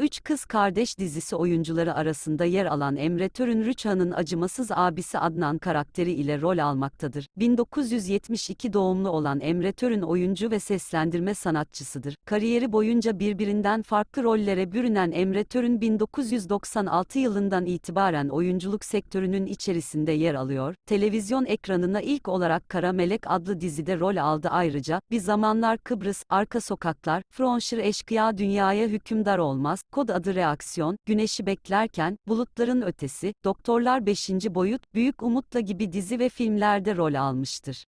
Üç Kız Kardeş dizisi oyuncuları arasında yer alan Emre Törün Rüçhan'ın acımasız abisi Adnan karakteri ile rol almaktadır. 1972 doğumlu olan Emre Törün oyuncu ve seslendirme sanatçısıdır. Kariyeri boyunca birbirinden farklı rollere bürünen Emre Törün 1996 yılından itibaren oyunculuk sektörünün içerisinde yer alıyor. Televizyon ekranına ilk olarak Kara Melek adlı dizide rol aldı ayrıca Bir Zamanlar Kıbrıs, Arka Sokaklar, Fronşir Eşkıya Dünyaya Hükümdar Olmaz, kod adı reaksiyon, güneşi beklerken, bulutların ötesi, doktorlar 5. boyut, büyük umutla gibi dizi ve filmlerde rol almıştır.